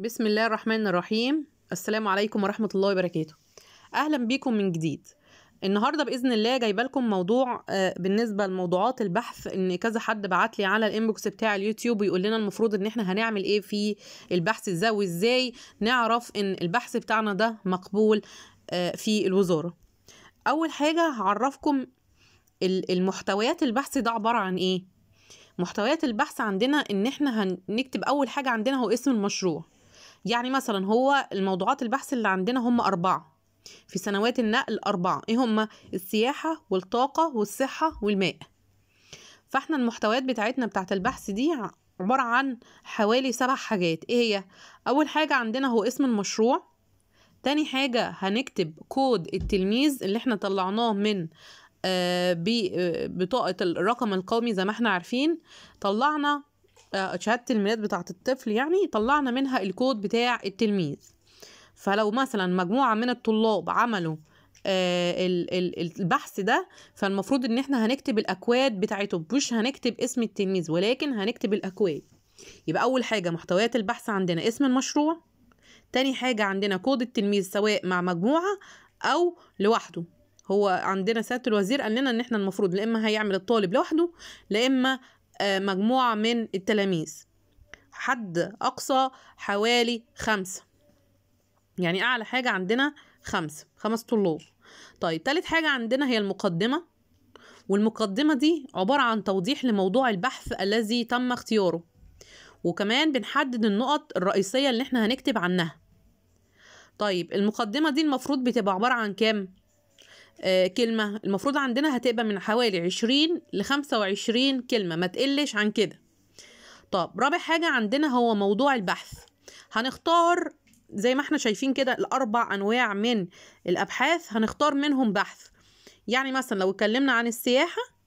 بسم الله الرحمن الرحيم السلام عليكم ورحمة الله وبركاته أهلا بيكم من جديد النهارده باذن الله جايبه لكم موضوع آه، بالنسبه لموضوعات البحث ان كذا حد بعت لي على الانبوكس بتاع اليوتيوب ويقول لنا المفروض ان احنا هنعمل ايه في البحث ازاي وازاي نعرف ان البحث بتاعنا ده مقبول آه، في الوزاره اول حاجه هعرفكم المحتويات البحث ده عباره عن ايه محتويات البحث عندنا ان احنا هنكتب اول حاجه عندنا هو اسم المشروع يعني مثلا هو الموضوعات البحث اللي عندنا هم أربعة في سنوات النقل أربعة إيه هم السياحة والطاقة والصحة والماء فاحنا المحتويات بتاعتنا بتاعت البحث دي عبارة عن حوالي سبع حاجات ايه هي اول حاجة عندنا هو اسم المشروع تاني حاجة هنكتب كود التلميذ اللي احنا طلعناه من آه، آه، بطاقة الرقم القومي زي ما احنا عارفين طلعنا آه، شهاده الميلاد بتاعه الطفل يعني طلعنا منها الكود بتاع التلميذ فلو مثلا مجموعه من الطلاب عملوا آه، البحث ده فالمفروض ان احنا هنكتب الاكواد بتاعته مش هنكتب اسم التلميذ ولكن هنكتب الاكواد يبقى اول حاجه محتويات البحث عندنا اسم المشروع تاني حاجه عندنا كود التلميذ سواء مع مجموعه او لوحده هو عندنا سياده الوزير قال لنا ان احنا المفروض لا اما هيعمل الطالب لوحده لا اما مجموعة من التلاميذ حد أقصى حوالي خمسة يعني أعلى حاجة عندنا خمسة خمس طلاب طيب تالت حاجة عندنا هي المقدمة والمقدمة دي عبارة عن توضيح لموضوع البحث الذي تم اختياره وكمان بنحدد النقط الرئيسية اللي احنا هنكتب عنها طيب المقدمة دي المفروض بتبقى عبارة عن كام؟ آه، كلمة المفروض عندنا هتبقى من حوالي عشرين لخمسة وعشرين كلمة ما تقلش عن كده طب رابع حاجة عندنا هو موضوع البحث هنختار زي ما احنا شايفين كده الأربع أنواع من الأبحاث هنختار منهم بحث يعني مثلا لو اتكلمنا عن السياحة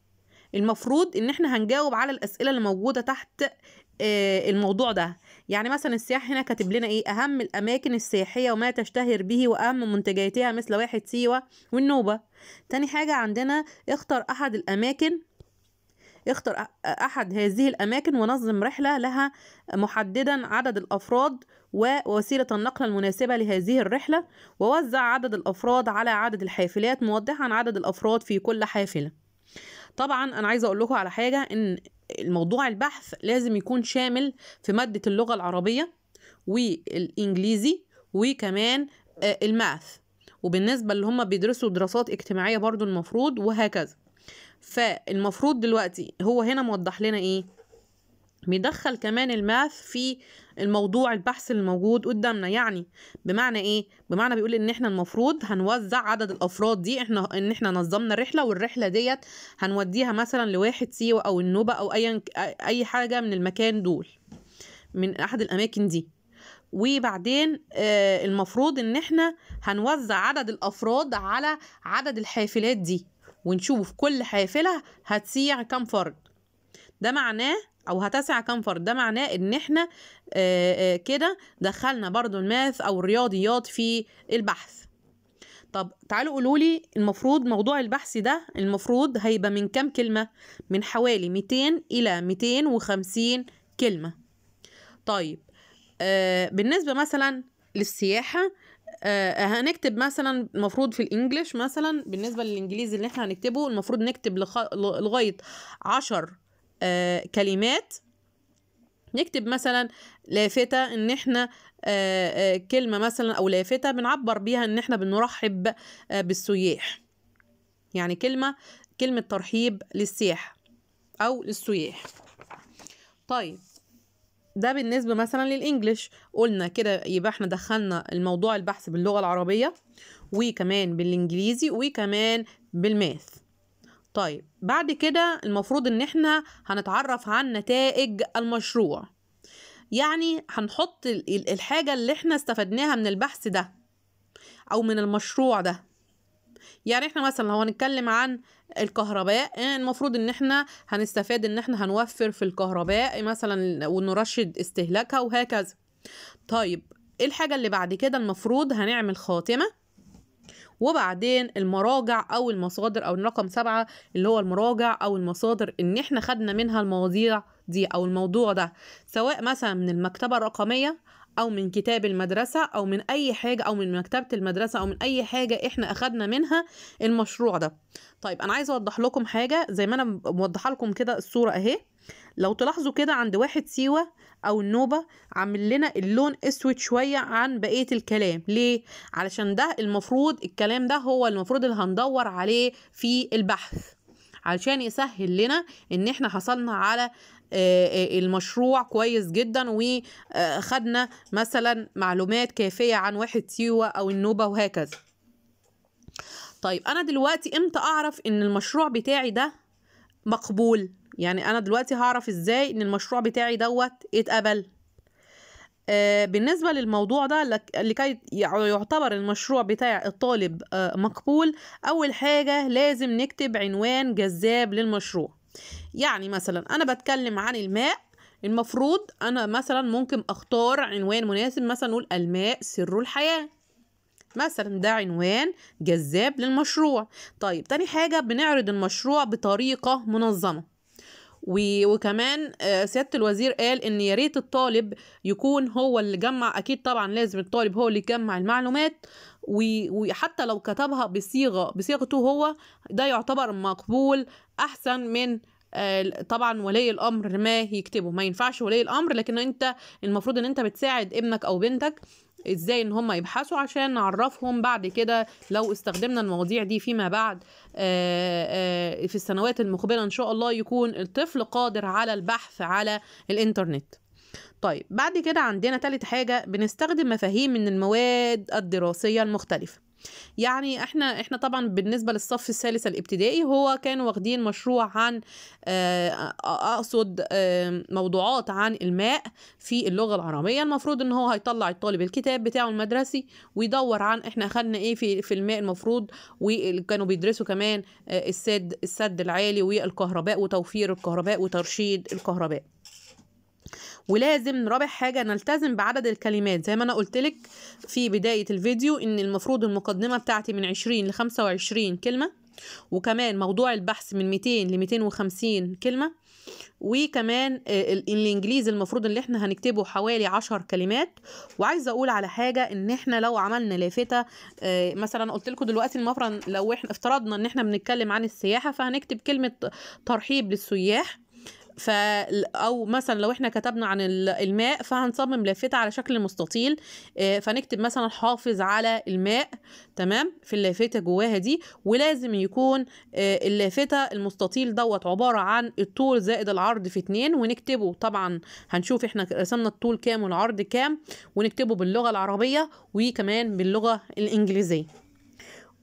المفروض ان احنا هنجاوب على الاسئله اللي موجوده تحت آه، الموضوع ده يعني مثلا السياح هنا كاتب لنا ايه اهم الاماكن السياحيه وما تشتهر به واهم منتجاتها مثل واحد سيوه والنوبه تاني حاجه عندنا اختر احد الاماكن اختر احد هذه الاماكن ونظم رحله لها محددا عدد الافراد ووسيله النقل المناسبه لهذه الرحله ووزع عدد الافراد على عدد الحافلات موضحا عدد الافراد في كل حافله طبعا انا عايزه اقول لكم على حاجه ان الموضوع البحث لازم يكون شامل في ماده اللغه العربيه والانجليزي وكمان آه، الماث وبالنسبه اللي هم بيدرسوا دراسات اجتماعيه برضو المفروض وهكذا فالمفروض دلوقتي هو هنا موضح لنا ايه بيدخل كمان الماث في الموضوع البحث الموجود قدامنا يعني بمعنى ايه بمعنى بيقول ان احنا المفروض هنوزع عدد الافراد دي احنا ان احنا نظمنا الرحله والرحله ديت هنوديها مثلا لواحد سيوه او النوبه او اي اي حاجه من المكان دول من احد الاماكن دي وبعدين آه المفروض ان احنا هنوزع عدد الافراد على عدد الحافلات دي ونشوف كل حافله هتسيع كام فرد ده معناه او هتسع كام فرد ده معناه ان احنا آه، آه، كده دخلنا برضو الماث او الرياضيات في البحث طب تعالوا قولوا لي المفروض موضوع البحث ده المفروض هيبقى من كام كلمه من حوالي 200 الى 250 كلمه طيب آه بالنسبه مثلا للسياحه آه هنكتب مثلا المفروض في الانجليش مثلا بالنسبه للانجليزي اللي احنا هنكتبه المفروض نكتب لغايه 10 آه، كلمات نكتب مثلا لافتة ان احنا آه، آه، كلمة مثلا او لافتة بنعبر بيها ان احنا بنرحب بالسياح يعني كلمة كلمة ترحيب للسياح او للسياح طيب ده بالنسبة مثلا للإنجليش قلنا كده يبقى احنا دخلنا الموضوع البحث باللغة العربية وكمان بالإنجليزي وكمان بالماث طيب بعد كده المفروض ان احنا هنتعرف عن نتائج المشروع يعني هنحط الحاجة اللي احنا استفدناها من البحث ده او من المشروع ده يعني احنا مثلا لو هنتكلم عن الكهرباء آه، المفروض ان احنا هنستفاد ان احنا هنوفر في الكهرباء مثلا ونرشد استهلاكها وهكذا طيب ايه الحاجة اللي بعد كده المفروض هنعمل خاتمة وبعدين المراجع او المصادر او الرقم سبعة اللي هو المراجع او المصادر ان احنا خدنا منها المواضيع دي او الموضوع ده سواء مثلا من المكتبه الرقميه او من كتاب المدرسه او من اي حاجه او من مكتبه المدرسه او من اي حاجه احنا اخدنا منها المشروع ده طيب انا عايزه اوضح لكم حاجه زي ما انا موضحه لكم كده الصوره اهي لو تلاحظوا كده عند واحد سيوه او النوبه عامل لنا اللون اسود شويه عن بقيه الكلام ليه علشان ده المفروض الكلام ده هو المفروض اللي هندور عليه في البحث علشان يسهل لنا ان احنا حصلنا على آه، آه، المشروع كويس جدا وخدنا آه، مثلا معلومات كافية عن واحد سيوة او النوبة وهكذا طيب انا دلوقتي امتى اعرف ان المشروع بتاعي ده مقبول يعني انا دلوقتي هعرف ازاي ان المشروع بتاعي دوت اتقبل آه، بالنسبة للموضوع ده لكي يعتبر المشروع بتاع الطالب آه، مقبول أول حاجة لازم نكتب عنوان جذاب للمشروع يعني مثلا أنا بتكلم عن الماء المفروض أنا مثلا ممكن أختار عنوان مناسب مثلا نقول الماء سر الحياة مثلا ده عنوان جذاب للمشروع طيب تاني حاجة بنعرض المشروع بطريقة منظمة وكمان آه، سياده الوزير قال ان يا ريت الطالب يكون هو اللي جمع اكيد طبعا لازم الطالب هو اللي يجمع المعلومات وحتى لو كتبها بصيغه بصيغته هو ده يعتبر مقبول احسن من آه، طبعا ولي الامر ما يكتبه ما ينفعش ولي الامر لكن انت المفروض ان انت بتساعد ابنك او بنتك ازاي ان هم يبحثوا عشان نعرفهم بعد كده لو استخدمنا المواضيع دي فيما بعد آه، آه، في السنوات المقبله ان شاء الله يكون الطفل قادر على البحث على الانترنت طيب بعد كده عندنا تالت حاجه بنستخدم مفاهيم من المواد الدراسيه المختلفه يعني احنا احنا طبعا بالنسبه للصف الثالث الابتدائي هو كانوا واخدين مشروع عن آه، اقصد موضوعات عن الماء في اللغه العربيه المفروض ان هو هيطلع الطالب الكتاب بتاعه المدرسي ويدور عن احنا خدنا ايه في في الماء المفروض وكانوا بيدرسوا كمان آه، السد السد العالي والكهرباء وتوفير الكهرباء وترشيد الكهرباء ولازم رابع حاجه نلتزم بعدد الكلمات زي ما انا قلت لك في بدايه الفيديو ان المفروض المقدمه بتاعتي من 20 ل 25 كلمه وكمان موضوع البحث من 200 ل 250 كلمه وكمان آه، الانجليزي المفروض اللي احنا هنكتبه حوالي عشر كلمات وعايزه اقول على حاجه ان احنا لو عملنا لافته آه، مثلا قلت لكم دلوقتي المفرن لو احنا افترضنا ان احنا بنتكلم عن السياحه فهنكتب كلمه ترحيب للسياح ف او مثلا لو احنا كتبنا عن الماء فهنصمم لافته على شكل مستطيل آه، فنكتب مثلا حافظ على الماء تمام في اللافته جواها دي ولازم يكون آه، اللافته المستطيل دوت عباره عن الطول زائد العرض في اتنين ونكتبه طبعا هنشوف احنا رسمنا الطول كام والعرض كام ونكتبه باللغه العربيه وكمان باللغه الانجليزيه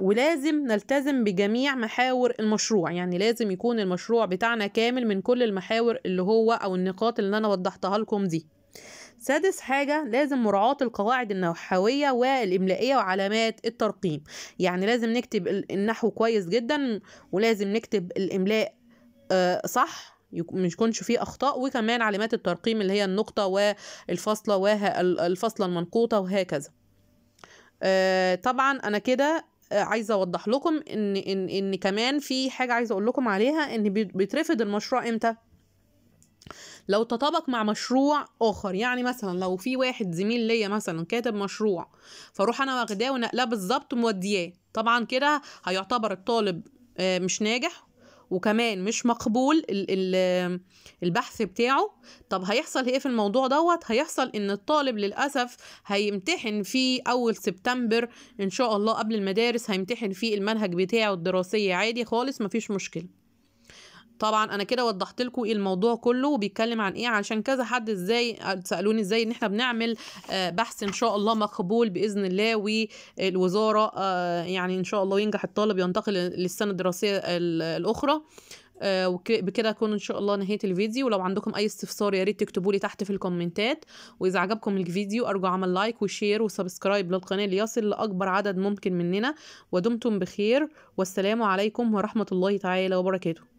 ولازم نلتزم بجميع محاور المشروع يعني لازم يكون المشروع بتاعنا كامل من كل المحاور اللي هو أو النقاط اللي أنا وضحتها لكم دي سادس حاجة لازم مراعاة القواعد النحوية والإملائية وعلامات الترقيم يعني لازم نكتب النحو كويس جدا ولازم نكتب الإملاء آه، صح مش يكونش فيه أخطاء وكمان علامات الترقيم اللي هي النقطة والفاصلة والفصلة المنقوطة وهكذا آه، طبعا أنا كده آه، عايزه اوضح لكم ان ان ان كمان في حاجه عايزه اقول لكم عليها ان بيترفض المشروع امتى لو تطابق مع مشروع اخر يعني مثلا لو في واحد زميل ليا مثلا كاتب مشروع فاروح انا واخداه ونقلاه بالظبط ومودياه طبعا كده هيعتبر الطالب آه، مش ناجح وكمان مش مقبول البحث بتاعه طب هيحصل ايه في الموضوع دوت هيحصل ان الطالب للاسف هيمتحن في اول سبتمبر ان شاء الله قبل المدارس هيمتحن في المنهج بتاعه الدراسيه عادي خالص مفيش مشكله طبعا انا كده وضحت لكم ايه الموضوع كله وبيتكلم عن ايه عشان كذا حد ازاي سالوني ازاي ان احنا بنعمل آه، بحث ان شاء الله مقبول باذن الله والوزاره آه، يعني ان شاء الله ينجح الطالب ينتقل للسنه الدراسيه الاخرى آه، وبكده اكون ان شاء الله نهيت الفيديو ولو عندكم اي استفسار يا ريت تكتبوا لي تحت في الكومنتات واذا عجبكم الفيديو ارجو عمل لايك وشير وسبسكرايب للقناه ليصل لاكبر عدد ممكن مننا ودمتم بخير والسلام عليكم ورحمه الله تعالى وبركاته